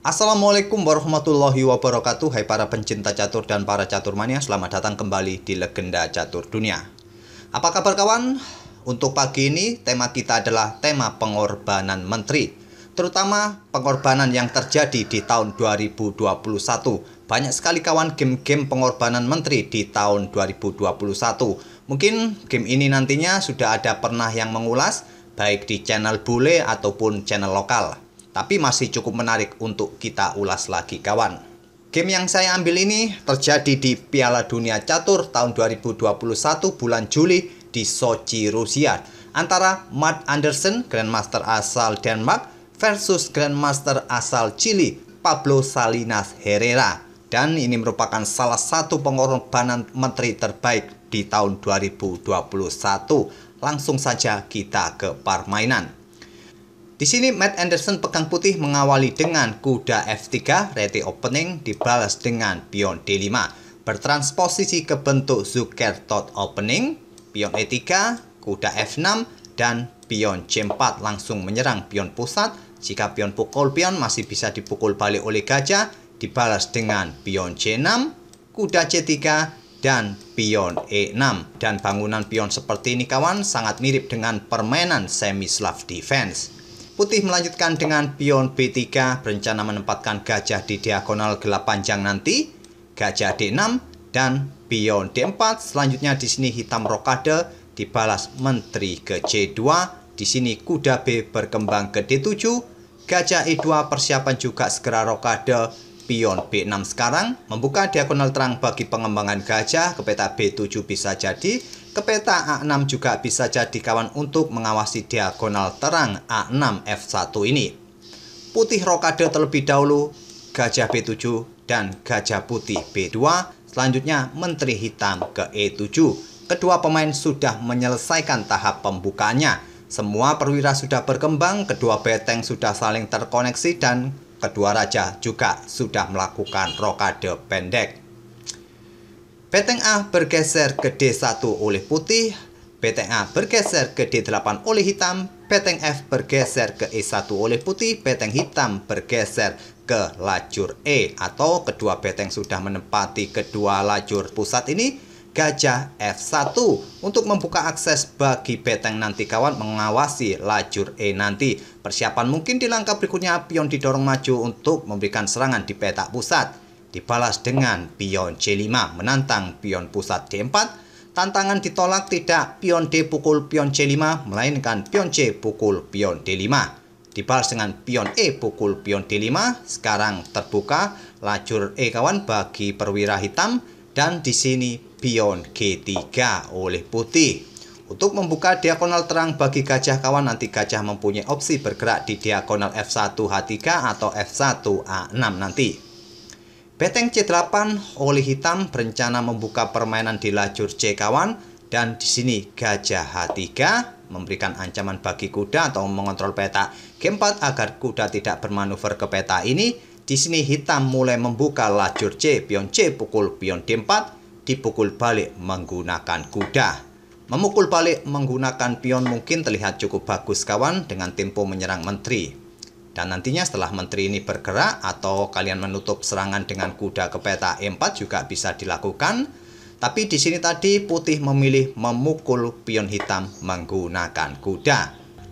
Assalamualaikum warahmatullahi wabarakatuh Hai para pencinta catur dan para catur mania Selamat datang kembali di Legenda Catur Dunia Apa kabar kawan? Untuk pagi ini tema kita adalah tema pengorbanan menteri Terutama pengorbanan yang terjadi di tahun 2021 Banyak sekali kawan game-game pengorbanan menteri di tahun 2021 Mungkin game ini nantinya sudah ada pernah yang mengulas Baik di channel bule ataupun channel lokal tapi masih cukup menarik untuk kita ulas lagi kawan. Game yang saya ambil ini terjadi di Piala Dunia Catur tahun 2021 bulan Juli di Sochi, Rusia antara Matt Anderson, Grandmaster asal Denmark versus Grandmaster asal Chili, Pablo Salinas Herrera. Dan ini merupakan salah satu pengorbanan menteri terbaik di tahun 2021. Langsung saja kita ke permainan. Di sini Matt Anderson pegang putih mengawali dengan kuda F3, ready opening dibalas dengan pion D5. Bertransposisi ke bentuk Zucker tot opening, pion E3, kuda F6, dan pion C4 langsung menyerang pion pusat. Jika pion pukul pion masih bisa dipukul balik oleh gajah, dibalas dengan pion C6, kuda C3, dan pion E6. Dan bangunan pion seperti ini kawan sangat mirip dengan permainan semi-slav defense. Putih melanjutkan dengan pion B3 berencana menempatkan gajah di diagonal gelap panjang nanti, gajah D6 dan pion D4. Selanjutnya di sini hitam rokade dibalas menteri ke C2, di sini kuda B berkembang ke D7, gajah E2 persiapan juga segera rokade pion B6 sekarang membuka diagonal terang bagi pengembangan gajah ke peta B7 bisa jadi Kepeta A6 juga bisa jadi kawan untuk mengawasi diagonal terang A6 F1 ini. Putih rokade terlebih dahulu, gajah B7 dan gajah putih B2, selanjutnya menteri hitam ke E7. Kedua pemain sudah menyelesaikan tahap pembukanya. Semua perwira sudah berkembang, kedua beteng sudah saling terkoneksi dan kedua raja juga sudah melakukan rokade pendek. A bergeser ke D1 oleh putih, A bergeser ke D8 oleh hitam, peteng F bergeser ke E1 oleh putih, peteng hitam bergeser ke lajur E atau kedua peteng sudah menempati kedua lajur pusat ini gajah F1 untuk membuka akses bagi peteng nanti kawan mengawasi lajur E nanti. Persiapan mungkin di langkah berikutnya pion didorong maju untuk memberikan serangan di petak pusat. Dibalas dengan pion C5 menantang pion pusat D4. Tantangan ditolak tidak pion D pukul pion C5, melainkan pion C pukul pion D5. Dibalas dengan pion E pukul pion D5, sekarang terbuka lajur E kawan bagi perwira hitam dan di sini pion G3 oleh putih. Untuk membuka diagonal terang bagi gajah kawan, nanti gajah mempunyai opsi bergerak di diagonal F1 H3 atau F1 A6 nanti. Beteng C8 oli hitam berencana membuka permainan di lajur C kawan dan di sini gajah H3 memberikan ancaman bagi kuda atau mengontrol peta G4 agar kuda tidak bermanuver ke peta ini. Di sini hitam mulai membuka lajur C, pion C pukul pion D4 dipukul balik menggunakan kuda. Memukul balik menggunakan pion mungkin terlihat cukup bagus kawan dengan tempo menyerang menteri. Dan nantinya setelah menteri ini bergerak atau kalian menutup serangan dengan kuda ke peta E4 juga bisa dilakukan. Tapi di sini tadi putih memilih memukul pion hitam menggunakan kuda.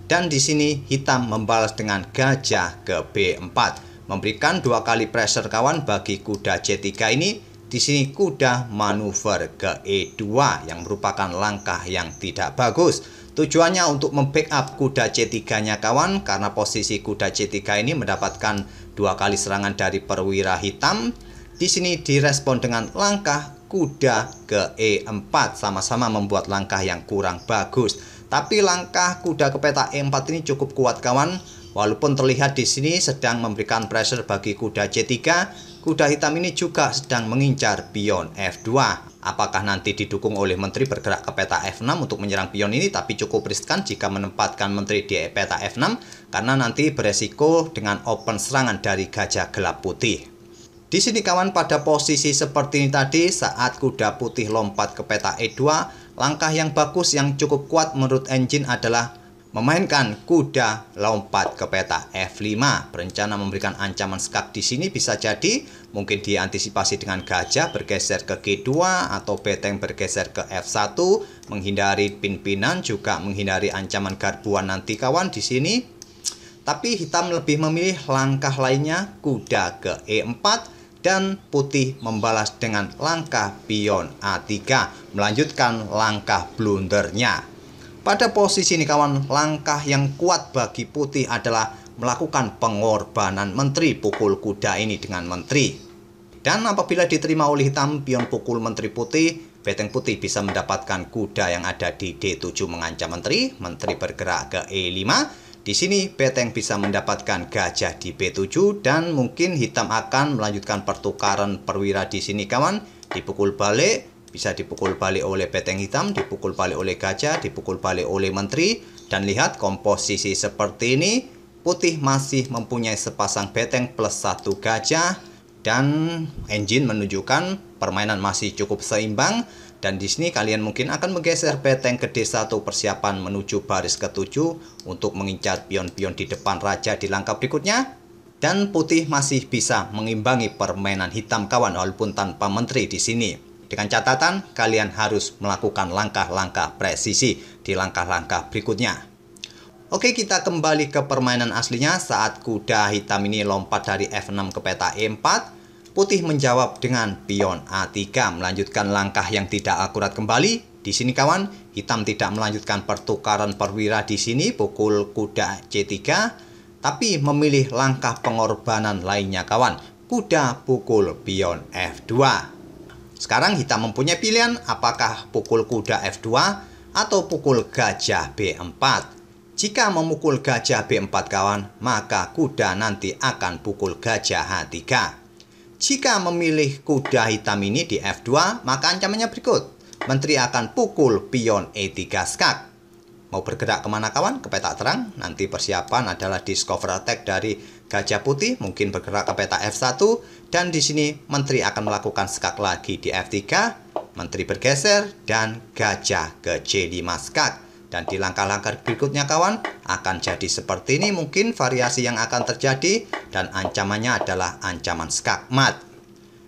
Dan di sini hitam membalas dengan gajah ke B4. Memberikan dua kali pressure kawan bagi kuda C3 ini. Di sini kuda manuver ke E2 yang merupakan langkah yang tidak bagus Tujuannya untuk membackup kuda C3-nya kawan karena posisi kuda C3 ini mendapatkan dua kali serangan dari perwira hitam. Di sini direspon dengan langkah kuda ke E4 sama-sama membuat langkah yang kurang bagus. Tapi langkah kuda ke peta E4 ini cukup kuat kawan. Walaupun terlihat di sini sedang memberikan pressure bagi kuda C3, kuda hitam ini juga sedang mengincar pion F2. Apakah nanti didukung oleh menteri bergerak ke peta F6 untuk menyerang pion ini tapi cukup riskan jika menempatkan menteri di peta F6 karena nanti beresiko dengan open serangan dari gajah gelap putih. Di sini kawan pada posisi seperti ini tadi saat kuda putih lompat ke peta E2 Langkah yang bagus yang cukup kuat menurut engine adalah Memainkan kuda lompat ke peta F5. Berencana memberikan ancaman skak di sini bisa jadi mungkin diantisipasi dengan gajah bergeser ke G2 atau beteng bergeser ke F1 menghindari pimpinan juga menghindari ancaman garbuan nanti kawan di sini. Tapi hitam lebih memilih langkah lainnya kuda ke E4 dan putih membalas dengan langkah pion A3 melanjutkan langkah blundernya pada posisi ini kawan, langkah yang kuat bagi Putih adalah melakukan pengorbanan menteri pukul kuda ini dengan menteri. Dan apabila diterima oleh hitam, pion pukul menteri putih, beteng putih bisa mendapatkan kuda yang ada di D7 mengancam menteri, menteri bergerak ke E5, di sini beteng bisa mendapatkan gajah di B7 dan mungkin hitam akan melanjutkan pertukaran perwira di sini kawan, dipukul balik, bisa dipukul balik oleh peteng hitam, dipukul balik oleh gajah, dipukul balik oleh menteri. Dan lihat komposisi seperti ini, putih masih mempunyai sepasang beteng plus satu gajah. Dan engine menunjukkan permainan masih cukup seimbang. Dan di sini kalian mungkin akan menggeser peteng ke D1 persiapan menuju baris ketujuh untuk mengincar pion-pion di depan raja di langkah berikutnya dan putih masih bisa mengimbangi permainan hitam kawan walaupun tanpa menteri di sini. Dengan catatan, kalian harus melakukan langkah-langkah presisi di langkah-langkah berikutnya. Oke, kita kembali ke permainan aslinya saat kuda hitam ini lompat dari F6 ke peta E4. Putih menjawab dengan pion A3, melanjutkan langkah yang tidak akurat kembali. Di sini kawan, hitam tidak melanjutkan pertukaran perwira di sini, pukul kuda C3, tapi memilih langkah pengorbanan lainnya kawan, kuda pukul pion F2. Sekarang kita mempunyai pilihan apakah pukul kuda F2 atau pukul gajah B4. Jika memukul gajah B4 kawan, maka kuda nanti akan pukul gajah H3. Jika memilih kuda hitam ini di F2, maka ancamannya berikut. Menteri akan pukul pion E3 skak. Mau bergerak kemana kawan? Ke peta terang? Nanti persiapan adalah discover attack dari gajah putih, mungkin bergerak ke peta F1, dan di sini menteri akan melakukan skak lagi di F3, menteri bergeser, dan gajah ke c 5 skak. Dan di langkah-langkah berikutnya kawan, akan jadi seperti ini mungkin variasi yang akan terjadi, dan ancamannya adalah ancaman skak mat.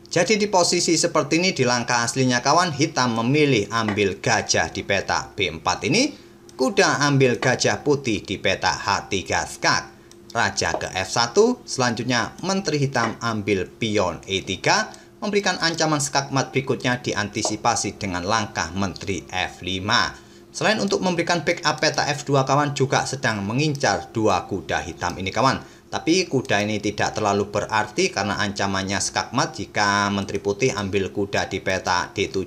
Jadi di posisi seperti ini di langkah aslinya kawan, hitam memilih ambil gajah di peta B4 ini, kuda ambil gajah putih di peta H3 skak. Raja ke F1, selanjutnya Menteri Hitam ambil pion E3, memberikan ancaman skakmat berikutnya diantisipasi dengan langkah Menteri F5. Selain untuk memberikan backup peta F2 kawan juga sedang mengincar dua kuda hitam ini kawan. Tapi kuda ini tidak terlalu berarti karena ancamannya skakmat jika Menteri Putih ambil kuda di peta D7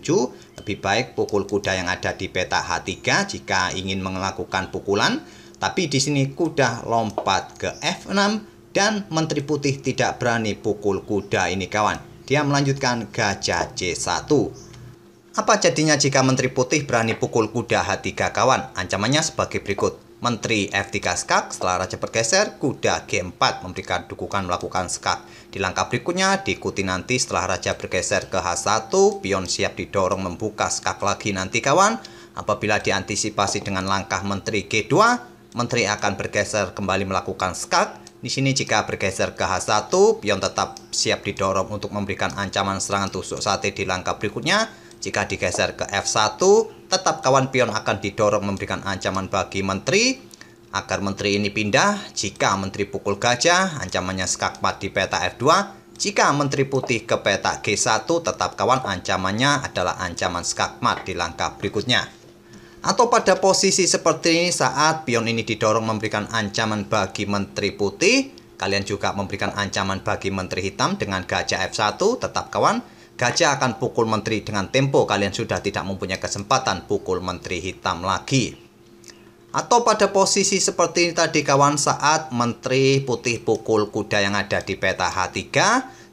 lebih baik pukul kuda yang ada di peta H3 jika ingin melakukan pukulan, tapi di sini kuda lompat ke F6 dan Menteri Putih tidak berani pukul kuda ini kawan. Dia melanjutkan gajah C1. Apa jadinya jika Menteri Putih berani pukul kuda H3 kawan? Ancamannya sebagai berikut. Menteri F3 Skak, Setelah raja bergeser, kuda G4 memberikan dukungan melakukan skak. Di langkah berikutnya diikuti nanti setelah raja bergeser ke H1, pion siap didorong membuka skak lagi nanti kawan. Apabila diantisipasi dengan langkah Menteri G2, Menteri akan bergeser kembali melakukan skak. Di sini jika bergeser ke H1, pion tetap siap didorong untuk memberikan ancaman serangan tusuk sate di langkah berikutnya. Jika digeser ke F1, tetap kawan pion akan didorong memberikan ancaman bagi menteri agar menteri ini pindah. Jika menteri pukul gajah, ancamannya skakmat di peta F2. Jika menteri putih ke peta G1, tetap kawan ancamannya adalah ancaman skakmat di langkah berikutnya. Atau pada posisi seperti ini saat pion ini didorong memberikan ancaman bagi menteri putih, kalian juga memberikan ancaman bagi menteri hitam dengan gajah F1, tetap kawan Gajah akan pukul menteri dengan tempo kalian sudah tidak mempunyai kesempatan pukul menteri hitam lagi. Atau pada posisi seperti ini tadi kawan saat menteri putih pukul kuda yang ada di peta H3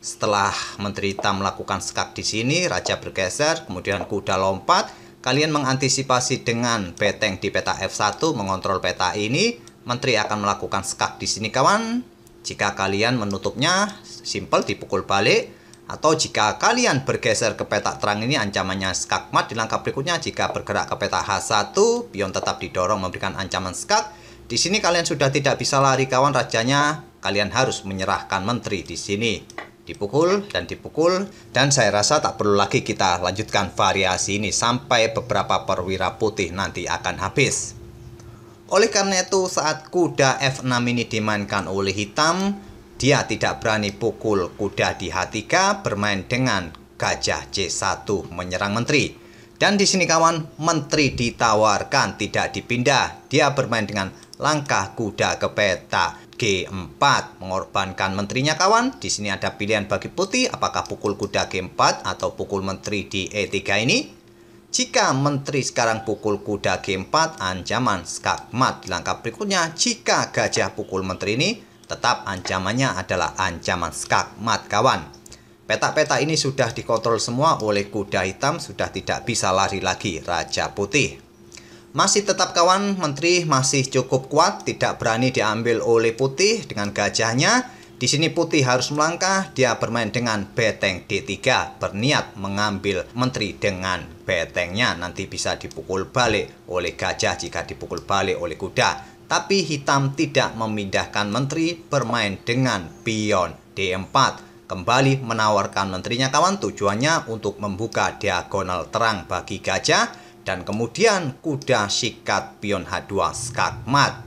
setelah menteri hitam melakukan skak di sini, raja bergeser, kemudian kuda lompat. Kalian mengantisipasi dengan beteng di peta F1 mengontrol peta ini. Menteri akan melakukan skak di sini kawan. Jika kalian menutupnya, simple dipukul balik atau jika kalian bergeser ke petak terang ini ancamannya skakmat di langkah berikutnya jika bergerak ke petak H1 pion tetap didorong memberikan ancaman skak. Di sini kalian sudah tidak bisa lari kawan rajanya, kalian harus menyerahkan menteri di sini. Dipukul dan dipukul dan saya rasa tak perlu lagi kita lanjutkan variasi ini sampai beberapa perwira putih nanti akan habis. Oleh karena itu saat kuda F6 ini dimainkan oleh hitam dia tidak berani pukul kuda di H3 bermain dengan gajah C1 menyerang menteri. Dan di sini kawan, menteri ditawarkan tidak dipindah. Dia bermain dengan langkah kuda ke peta G4 mengorbankan menterinya kawan. Di sini ada pilihan bagi putih apakah pukul kuda G4 atau pukul menteri di E3 ini. Jika menteri sekarang pukul kuda G4, ancaman skakmat. Langkah berikutnya, jika gajah pukul menteri ini, Tetap ancamannya adalah ancaman skak mat kawan. Petak-petak ini sudah dikontrol semua oleh kuda hitam sudah tidak bisa lari lagi Raja Putih. Masih tetap kawan, menteri masih cukup kuat, tidak berani diambil oleh putih dengan gajahnya. Di sini putih harus melangkah, dia bermain dengan beteng D3, berniat mengambil menteri dengan betengnya. Nanti bisa dipukul balik oleh gajah jika dipukul balik oleh kuda. Tapi hitam tidak memindahkan menteri bermain dengan pion D4 kembali menawarkan menterinya kawan tujuannya untuk membuka diagonal terang bagi gajah dan kemudian kuda sikat pion H2 skakmat.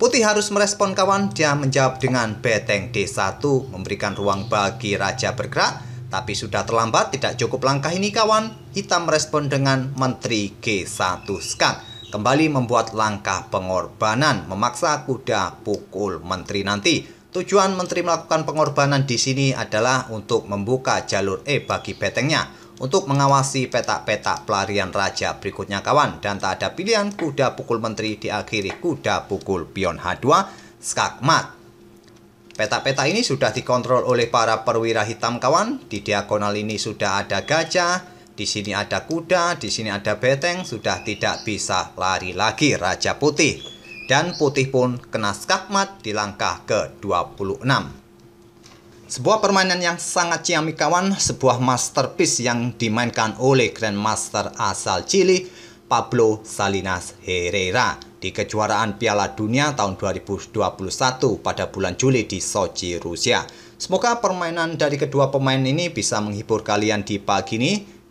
Putih harus merespon kawan, dia menjawab dengan beteng D1 memberikan ruang bagi raja bergerak, tapi sudah terlambat tidak cukup langkah ini kawan. Hitam merespon dengan menteri G1 skak kembali membuat langkah pengorbanan memaksa kuda pukul menteri nanti. Tujuan menteri melakukan pengorbanan di sini adalah untuk membuka jalur E bagi betengnya untuk mengawasi petak-petak pelarian raja berikutnya kawan dan tak ada pilihan kuda pukul menteri diakhiri kuda pukul pion H2 skakmat Petak-petak ini sudah dikontrol oleh para perwira hitam kawan. Di diagonal ini sudah ada gajah, di sini ada kuda, di sini ada beteng, sudah tidak bisa lari lagi Raja Putih. Dan Putih pun kena skakmat di langkah ke-26. Sebuah permainan yang sangat ciamik kawan sebuah masterpiece yang dimainkan oleh Grandmaster asal Chili, Pablo Salinas Herrera di kejuaraan Piala Dunia tahun 2021 pada bulan Juli di Sochi, Rusia. Semoga permainan dari kedua pemain ini bisa menghibur kalian di pagi ini